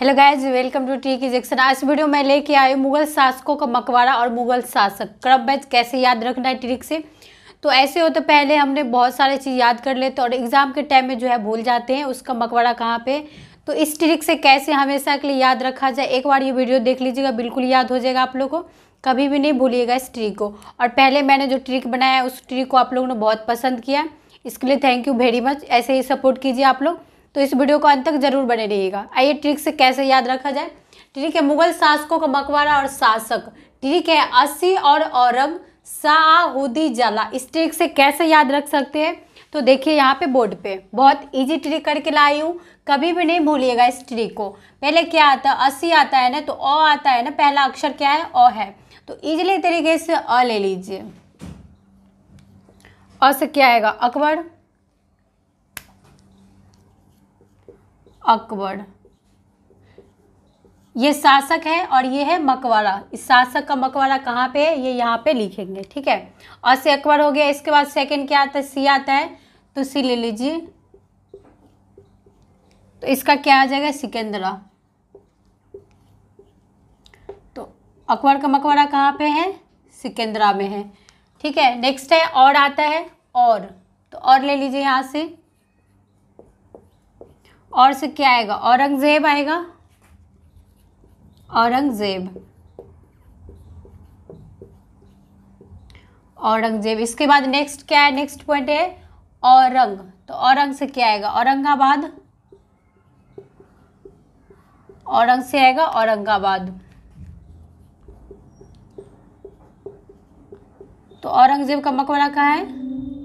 hello guys welcome to T K Jackson आज वीडियो में लेके आए मुगल शासकों का मकबरा और मुगल शासक बैच कैसे याद रखना है ट्रिक से तो ऐसे हो तो पहले हमने बहुत सारे चीज़ याद कर लेते और एग्ज़ाम के टाइम में जो है भूल जाते हैं उसका मकबरा कहाँ पे तो इस ट्रिक से कैसे हमेशा के लिए याद रखा जाए एक बार ये वीडियो देख लीजिएगा बिल्कुल याद हो जाएगा आप लोग को कभी भी नहीं भूलिएगा इस ट्रिक को और पहले मैंने जो ट्रिक बनाया उस ट्रिक को आप लोगों ने बहुत पसंद किया इसके लिए थैंक यू वेरी मच ऐसे ही सपोर्ट कीजिए आप लोग तो इस वीडियो को अंत तक जरूर बने रहिएगा आइए ट्रिक से कैसे याद रखा जाए ठीक है मुगल शासकों का मकबरा और शासक ठीक है असी और औरंग साहुदी जला इस ट्रिक से कैसे याद रख सकते हैं तो देखिए यहाँ पे बोर्ड पे बहुत इजी ट्रिक करके लाई हूँ कभी भी नहीं भूलिएगा इस ट्रिक को पहले क्या आता है असी आता है ना तो अ आता है ना पहला अक्षर क्या है अ है तो इजीली तरीके से अ ले लीजिए अ से क्या आएगा अकबर अकबर ये शासक है और ये है मकबरा इस शासक का मकबरा कहाँ पे है ये यहाँ पे लिखेंगे ठीक है और से अकबर हो गया इसके बाद सेकंड क्या आता है सी आता है तो सी ले लीजिए तो इसका क्या आ जाएगा सिकंदरा तो अकबर का मकबरा कहाँ पे है सिकंदरा में है ठीक है नेक्स्ट है और आता है और तो और ले लीजिए यहाँ से और से क्या आएगा औरंगजेब आएगा औरंगजेब औरंगजेब इसके बाद नेक्स्ट क्या है नेक्स्ट पॉइंट है औरंग तो औरंग से क्या आएगा औरंगाबाद औरंग से आएगा औरंगाबाद तो औरंगजेब का मकबरा कहाँ है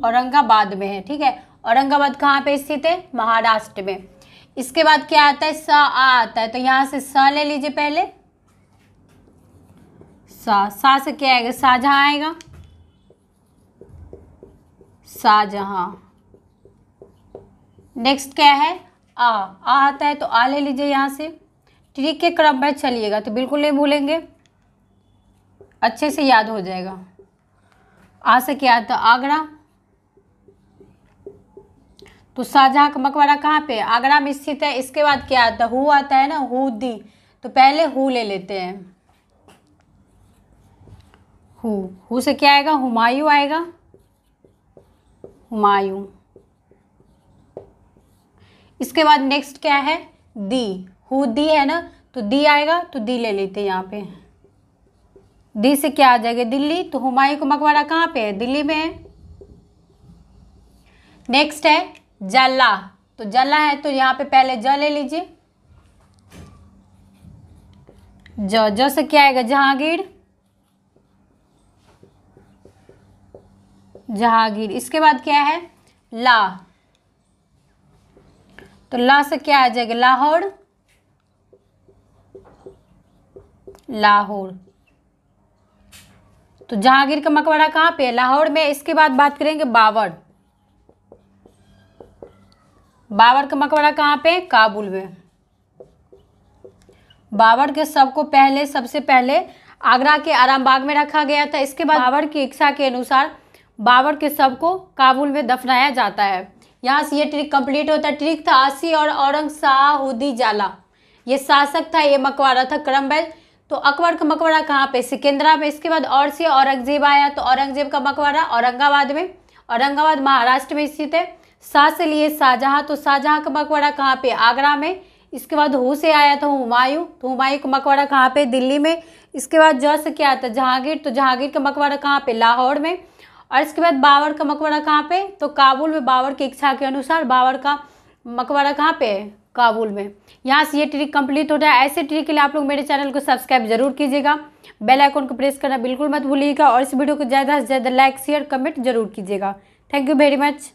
औरंगाबाद में है ठीक है औरंगाबाद कहाँ पे स्थित है महाराष्ट्र में इसके बाद क्या आता है स आ आता है तो यहाँ से स ले लीजिए पहले सा सा से क्या आएगा साझा आएगा शाहजहाँ नेक्स्ट क्या है आ आ आता है तो आ ले लीजिए यहाँ से ट्रिक के क्रम में चलिएगा तो बिल्कुल नहीं भूलेंगे अच्छे से याद हो जाएगा आ से क्या आता आगरा तो शाहजहाँ का मकबरा कहाँ पे आगरा में स्थित है इसके बाद क्या आता है हु आता है ना दी तो पहले हु ले लेते हैं हु हु से क्या आएगा हुमायूं आएगा हुमायूं इसके बाद नेक्स्ट क्या है दी हु दी है ना तो दी आएगा तो दी ले लेते हैं यहाँ पे दी से क्या आ जाएगा दिल्ली तो हुमायूं का मकबरा कहाँ पे है दिल्ली में है नेक्स्ट है जला तो जला है तो यहाँ पे पहले ज ले लीजिए ज ज से क्या आएगा जहांगीर जहांगीर इसके बाद क्या है ला तो ला से क्या आ जाएगा लाहौर लाहौर तो जहांगीर का मकबरा कहाँ पे है लाहौर में इसके बाद बात करेंगे बावड़ बाबर का मकबरा कहाँ पे काबुल में बाबर के सब को पहले सबसे पहले आगरा के आरामबाग में रखा गया था इसके बाद बाबर की इच्छा के अनुसार बाबर के सब को काबुल में दफनाया जाता है यहाँ से ये ट्रिक कंप्लीट होता है ट्रिक था आसी और औरंग शाहुदी जाला ये शासक था ये मकबरा था करमबैल तो अकबर का मकबरा कहाँ पे सिकंदरा में इसके बाद और से औरंगजेब आया तो औरंगजेब का मकबरा औरंगाबाद में औरंगाबाद महाराष्ट्र में स्थित है शाह से लिए शाहजहाँ तो शाहजहाँ का मकबरा कहाँ पे आगरा में इसके बाद हु से आया था हुमायूं तो हुमायूं का मकबरा कहाँ पे दिल्ली में इसके बाद ज से क्या था जहांगीर तो जहांगीर का मकबरा कहाँ पे लाहौर में और इसके बाद बाबर का मकबरा कहाँ पे तो काबुल में बाबर की इच्छा के अनुसार बाबर का मकबरा कहाँ पे है काबुल में यहाँ से ये ट्रिक कंप्लीट हो जाए है ऐसे ट्रिक के लिए आप लोग मेरे चैनल को सब्सक्राइब जरूर कीजिएगा बेल आइकन को प्रेस करना बिल्कुल मत भूलिएगा और इस वीडियो को ज़्यादा से ज़्यादा लाइक शेयर कमेंट जरूर कीजिएगा थैंक यू वेरी मच